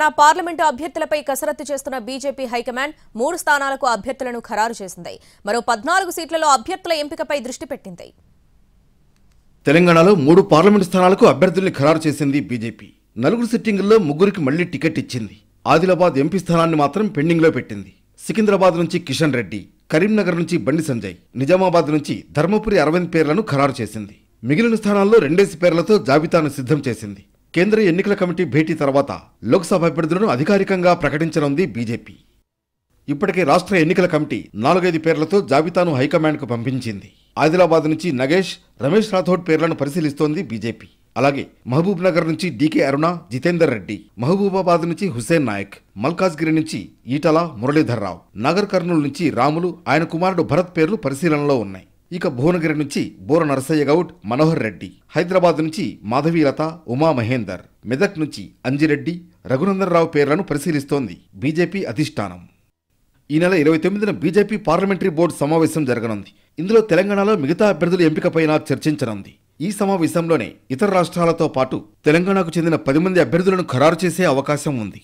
నా పార్లమెంటు అభ్యర్థులపై కసరత్తు చేస్తున్న బీజేపీ హైకమాండ్ మూడు స్థానాలకు అభ్యర్థులను ఖరారు చేసింది మరో పద్నాలుగు సీట్లలో అభ్యర్థుల ఎంపికపై దృష్టి పెట్టింది తెలంగాణలో మూడు పార్లమెంటు స్థానాలకు అభ్యర్థుల్ని ఖరారు చేసింది బీజేపీ నలుగురు సిట్టింగుల్లో ముగ్గురికి మళ్లీ టికెట్ ఇచ్చింది ఆదిలాబాద్ ఎంపీ స్థానాన్ని మాత్రం పెండింగ్లో పెట్టింది సికింద్రాబాద్ నుంచి కిషన్ రెడ్డి కరీంనగర్ నుంచి బండి సంజయ్ నిజామాబాద్ నుంచి ధర్మపురి అరవింద్ పేర్లను ఖరారు చేసింది మిగిలిన స్థానాల్లో రెండేసి పేర్లతో జాబితాను సిద్ధం చేసింది కేంద్ర ఎన్నికల కమిటీ భేటీ తర్వాత లోక్సభ అభ్యర్థులను అధికారికంగా ప్రకటించనుంది బీజేపీ ఇప్పటికే రాష్ట్ర ఎన్నికల కమిటీ నాలుగైదు పేర్లతో జాబితాను హైకమాండ్కు పంపించింది ఆదిలాబాద్ నుంచి నగేష్ రమేష్ రాథోడ్ పేర్లను పరిశీలిస్తోంది బీజేపీ అలాగే మహబూబ్ నగర్ నుంచి డీకే అరుణ జితేందర్ రెడ్డి మహబూబాబాద్ నుంచి హుసేన్ నాయక్ మల్కాజ్గిరి నుంచి ఈటల మురళీధర్రావు నాగర్ కర్నూలు నుంచి రాములు ఆయన కుమారుడు భరత్ పేర్లు పరిశీలనలో ఉన్నాయి ఇక భువనగిరి నుంచి బోర నరసయ్య గౌడ్ మనోహర్ రెడ్డి హైదరాబాద్ నుంచి మాధవీలత ఉమా మహేందర్ మెదక్ నుంచి అంజిరెడ్డి రఘునందనరావు పేర్లను పరిశీలిస్తోంది బీజేపీ అధిష్టానం ఈ నెల ఇరవై తొమ్మిదిన బీజేపీ పార్లమెంటరీ బోర్డు సమావేశం జరగనుంది ఇందులో తెలంగాణలో మిగతా అభ్యర్థుల ఎంపికపైన చర్చించనుంది ఈ సమావేశంలోనే ఇతర రాష్ట్రాలతో పాటు తెలంగాణకు చెందిన పది మంది అభ్యర్థులను ఖరారు చేసే అవకాశం ఉంది